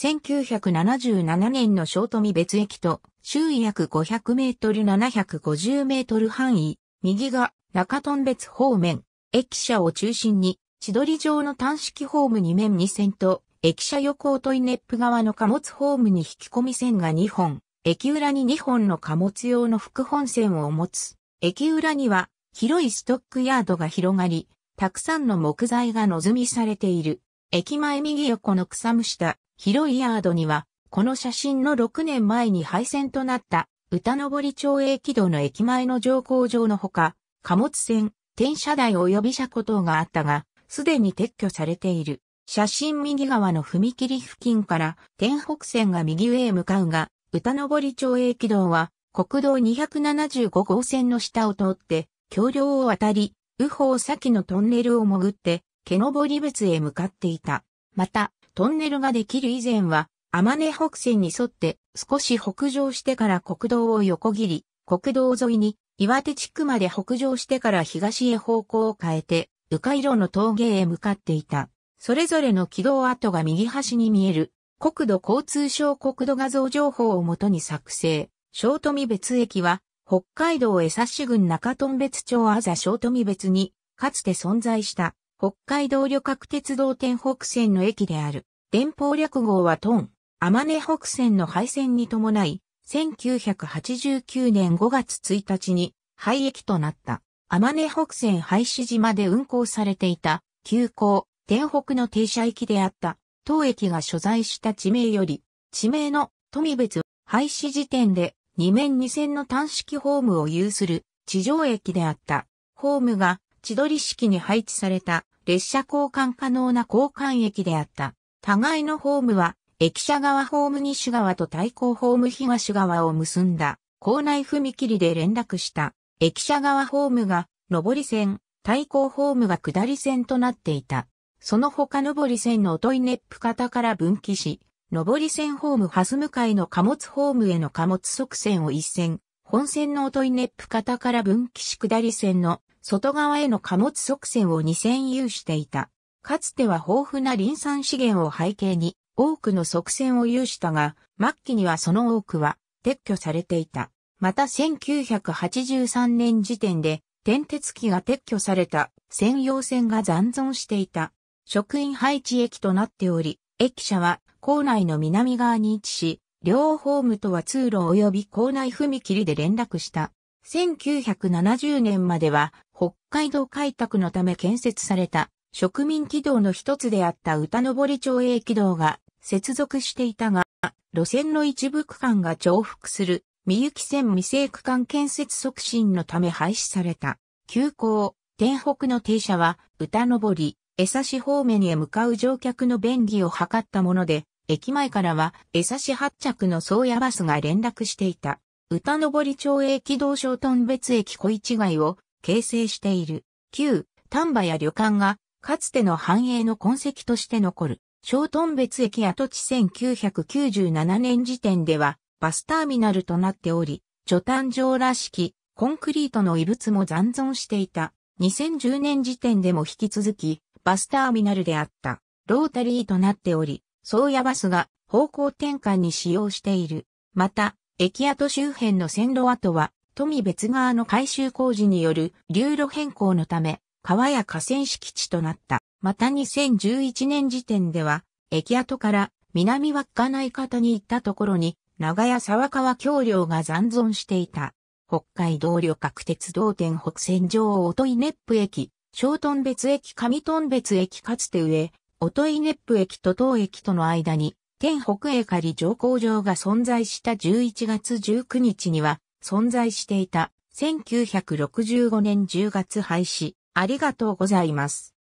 1977年の小富別駅と、周囲約500メートル750メートル範囲、右が中トン別方面、駅舎を中心に、千鳥城の単式ホーム2面2線と、駅舎横をトイネップ側の貨物ホームに引き込み線が2本、駅裏に2本の貨物用の副本線を持つ。駅裏には広いストックヤードが広がり、たくさんの木材が望みされている。駅前右横の草むした広いヤードには、この写真の6年前に廃線となった歌登町営軌道の駅前の乗降場のほか、貨物船、転車台及び車庫等があったが、すでに撤去されている。写真右側の踏切付近から天北線が右上へ向かうが、歌登町営軌道は国道275号線の下を通って、橋梁を渡り、右方先のトンネルを潜って毛登り別へ向かっていた。また、トンネルができる以前は、天根北線に沿って少し北上してから国道を横切り、国道沿いに岩手地区まで北上してから東へ方向を変えて、迂回路の峠へ向かっていた。それぞれの軌道跡が右端に見える、国土交通省国土画像情報をもとに作成。小富別駅は、北海道江差郡中富別町あざ小富別に、かつて存在した北海道旅客鉄道天北線の駅である。連邦略号はトン、天根北線の廃線に伴い、1989年5月1日に廃駅となった。天根北線廃止島で運行されていた、急行、天北の停車駅であった。当駅が所在した地名より、地名の富別廃止時点で2面2線の単式ホームを有する地上駅であった。ホームが千鳥式に配置された列車交換可能な交換駅であった。互いのホームは、駅舎側ホーム西側と対向ホーム東側を結んだ、校内踏切で連絡した。駅舎側ホームが、上り線、対向ホームが下り線となっていた。その他上り線の音いネップ型から分岐し、上り線ホームハス向かいの貨物ホームへの貨物側線を一線、本線の音いネップ型から分岐し下り線の外側への貨物側線を2000有していた。かつては豊富な林産資源を背景に多くの側線を有したが、末期にはその多くは撤去されていた。また1983年時点で転鉄機が撤去された専用線が残存していた。職員配置駅となっており、駅舎は校内の南側に位置し、両ホームとは通路及び校内踏切で連絡した。1970年までは北海道開拓のため建設された植民軌道の一つであった歌登町営軌道が接続していたが、路線の一部区間が重複する三行線未成区間建設促進のため廃止された。急行、天北の停車は歌登、江差方面へ向かう乗客の便宜を図ったもので、駅前からは江差発着の宗谷バスが連絡していた。歌登町駅道小頓別駅小市街を形成している旧丹波や旅館がかつての繁栄の痕跡として残る小頓別駅跡地1997年時点ではバスターミナルとなっており、貯炭場らしきコンクリートの遺物も残存していた。2010年時点でも引き続きバスターミナルであったロータリーとなっており、宗谷バスが方向転換に使用している。また、駅跡周辺の線路跡は、富別川の改修工事による流路変更のため、川や河川敷地となった。また2011年時点では、駅跡から南稚内方に行ったところに、長屋沢川橋梁が残存していた。北海道旅客鉄道店北線上音井っぷ駅、小頓別駅上頓別駅かつて上、音井っぷ駅と当駅との間に県北栄仮上皇城が存在した11月19日には存在していた1965年10月廃止。ありがとうございます。